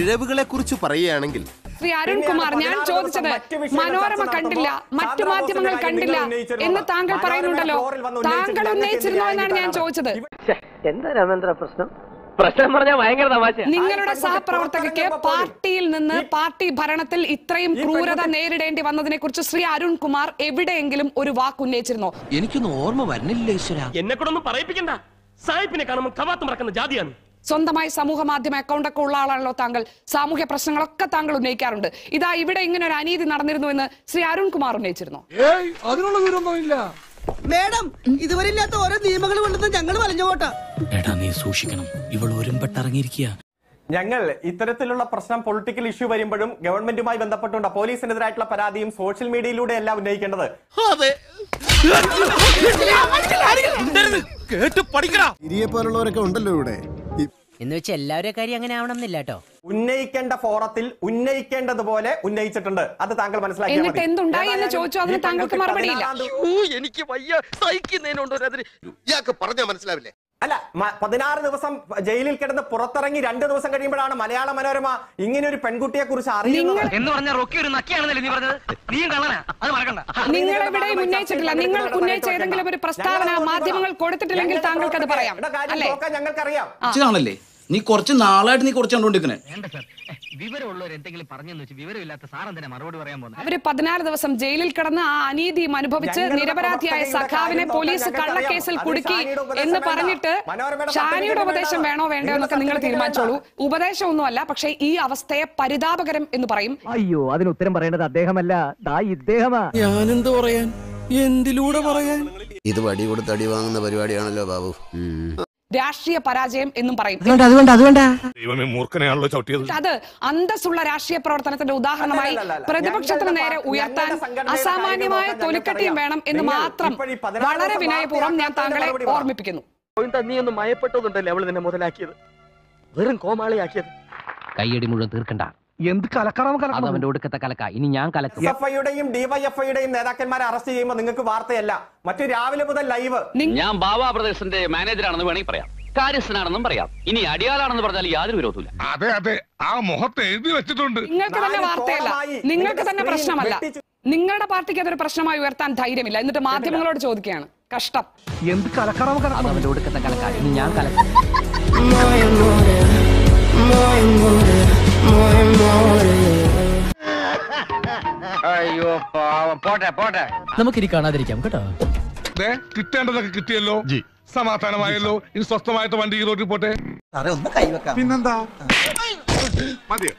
ഇഴവുകളെ കുറിച്ച് പറയുകയാണെങ്കിൽ ശ്രീ അരുൺകുമാർ ഞാൻ ചോദിച്ചത് മനോരമ കണ്ടില്ല മറ്റു മാധ്യമങ്ങൾ കണ്ടില്ല എന്ന് താങ്കൾ പറയുന്നുണ്ടല്ലോ താങ്കൾ ഉന്നയിച്ചിരുന്നോ എന്നാണ് ഞാൻ ചോദിച്ചത് എന്താ രാമേന്ദ്ര പ്രശ്നം പ്രശ്നം പറഞ്ഞാൽ ഭയങ്കര തമാശ നിങ്ങളുടെ സഹപ്രവർത്തകയ്ക്ക് പാർട്ടിയിൽ നിന്ന് പാർട്ടി ഭരണത്തിൽ ഇത്രയും ക്രൂരത നേരിടേണ്ടി വന്നതിനെ കുറിച്ച് ശ്രീ അരുൺകുമാർ എവിടെയെങ്കിലും ഒരു വാക്ക് ഉന്നയിച്ചിരുന്നോ എനിക്കൊന്നും ഓർമ്മ വരുന്നില്ല ഈശ്വര എന്നെ കൂടെ ഒന്നും പറയിപ്പിക്കണ്ട സാഹിപ്പിനെ കാണുമ്പോൾ കവാത്ത് മറക്കുന്ന ജാതിയാണ് സ്വന്തമായി സമൂഹ മാധ്യമ അക്കൗണ്ട് ഉള്ള ആളാണല്ലോ താങ്കൾ സാമൂഹ്യ പ്രശ്നങ്ങളൊക്കെ താങ്കൾ ഉന്നയിക്കാറുണ്ട് ഇതാ ഇവിടെ ഇങ്ങനെ ഒരു അനീതി നടന്നിരുന്നു എന്ന് ശ്രീ അരുൺകുമാർ ഉന്നയിച്ചിരുന്നു അതിനുള്ള ദൂരമൊന്നുമില്ല മേഡം ഇതുവരെ ഇല്ലാത്ത ഓരോ നിയമങ്ങൾ കൊണ്ടുവന്ന് ഞങ്ങൾ വലഞ്ഞോട്ടാ എടാ നീ സൂക്ഷിക്കണം ഇവൾ ഒരുമ്പെട്ടിറങ്ങിയിരിക്കുക ഞങ്ങൾ ഇത്തരത്തിലുള്ള പ്രശ്നം പൊളിറ്റിക്കൽ ഇഷ്യൂ വരുമ്പോഴും ഗവൺമെന്റുമായി ബന്ധപ്പെട്ടുകൊണ്ട് പോലീസിനെതിരായിട്ടുള്ള പരാതിയും സോഷ്യൽ മീഡിയയിലൂടെ അല്ല ഉന്നയിക്കേണ്ടത് പോലുള്ളവരൊക്കെ ഉണ്ടല്ലോ ഇവിടെ എന്ന് വെച്ചാൽ എല്ലാവരുടെ കാര്യം അങ്ങനെ ആവണം എന്നില്ല കേട്ടോ ഉന്നയിക്കേണ്ട ഫോറത്തിൽ ഉന്നയിക്കേണ്ടതുപോലെ ഉന്നയിച്ചിട്ടുണ്ട് അത് താങ്കൾ മനസ്സിലാക്കി എന്തുണ്ടായി അതിന് താങ്കൾക്ക് എനിക്ക് വയ്യ മനസ്സിലാവില്ലേ അല്ല പതിനാറ് ദിവസം ജയിലിൽ കിടന്ന് പുറത്തിറങ്ങി രണ്ട് ദിവസം കഴിയുമ്പോഴാണ് മലയാള മനോരമ ഇങ്ങനെ ഒരു പെൺകുട്ടിയെ കുറിച്ച് അറിയുന്നത് എന്ന് പറഞ്ഞ നീ പറഞ്ഞത് അത് മറക്കണ്ട നിങ്ങൾ ഇവിടെ ഉന്നയിച്ചിട്ടില്ല നിങ്ങൾ ഒരു പ്രസ്താവന മാധ്യമങ്ങൾ കൊടുത്തിട്ടില്ലെങ്കിൽ താങ്കൾക്ക് അത് പറയാം ഞങ്ങൾക്കറിയാം നീ കുറച്ച് നാളായിട്ട് നീ കുറച്ച് കണ്ടുകൊണ്ടിരിക്കണേ അവര് പതിനാല് ദിവസം ജയിലിൽ കിടന്ന് ആ അനീതിയും അനുഭവിച്ച് നിരപരാധിയായ സഖാവിനെ പോലീസ് കള്ളക്കേസിൽ കുടുക്കി എന്ന് പറഞ്ഞിട്ട് ഷാനിയുടെ ഉപദേശം വേണോ വേണ്ടോ എന്നൊക്കെ നിങ്ങൾ തീരുമാനിച്ചോളൂ ഉപദേശം ഒന്നുമല്ല പക്ഷേ ഈ അവസ്ഥയെ പരിതാപകരം എന്ന് പറയും അയ്യോ അതിന് ഉത്തരം പറയേണ്ടത് അദ്ദേഹമല്ല ഇദ്ദേഹമാ ഞാനെന്ത് പറയാൻ എന്തിലൂടെ പറയാൻ ഇത് വടി കൊടുത്ത് അടി വാങ്ങുന്ന പരിപാടിയാണല്ലോ ബാബു രാഷ്ട്രീയ പരാജയം എന്നും പറയും അത് അന്തസ്സുള്ള രാഷ്ട്രീയ പ്രവർത്തനത്തിന്റെ ഉദാഹരണമായി പ്രതിപക്ഷത്തിന് നേരെ ഉയർത്താൻ അസാമാന്യമായ തൊലിക്കട്ടിയും വേണം എന്ന് മാത്രം വളരെ വിനയപൂർവ്വം ഞാൻ താങ്കളെ ഓർമ്മിപ്പിക്കുന്നു ഒന്ന് മയപ്പെട്ടതുണ്ടല്ലേ അവൾ നിന്നെ മുതലാക്കിയത് വെറും കോമാളിയാക്കിയത് കയ്യടി മുഴുവൻ തീർക്കണ്ട എന്ത് കലക്കണം കലക്ക ഇനി ഞാൻ കലക്കും എസ് ഐയുടെയും ഡിവൈഎഫ്ഐയുടെയും നേതാക്കന്മാരെ അറസ്റ്റ് ചെയ്യുമ്പോൾ നിങ്ങൾക്ക് വാർത്തയല്ല മറ്റു രാവിലെ മുതൽ ലൈവ് ഞാൻ ബാബാ മാനേജർ മാനേജറാണെന്ന് വേണമെങ്കിൽ പറയാം കാര്യസ്ഥനാണെന്നും പറയാം ഇനി അടിയാളാണെന്ന് പറഞ്ഞാൽ യാതൊരു വിരോധമില്ല അതെ അതെ ആ മുഖത്ത് എഴുതി വെച്ചിട്ടുണ്ട് നിങ്ങൾക്ക് തന്നെ വാർത്തയല്ല നിങ്ങൾക്ക് തന്നെ പ്രശ്നമല്ല നിങ്ങളുടെ പാർട്ടിക്ക് അതൊരു പ്രശ്നമായി ഉയർത്താൻ ധൈര്യമില്ല എന്നിട്ട് മാധ്യമങ്ങളോട് ചോദിക്കുകയാണ് കഷ്ടം എന്ത് കലക്കണം അവന്റെ കലക്ക ഇനി ഞാൻ കലക്കും പോട്ടെ പോട്ടെ നമുക്കിനി കാണാതിരിക്കാം കേട്ടോ ദേ, കിട്ടേണ്ടതൊക്കെ കിട്ടിയല്ലോ സമാധാനമായല്ലോ ഇനി സ്വസ്ഥമായിട്ട് വണ്ടി റോഡിൽ പോട്ടെ ഒന്ന് പിന്നെന്താ മതിയോ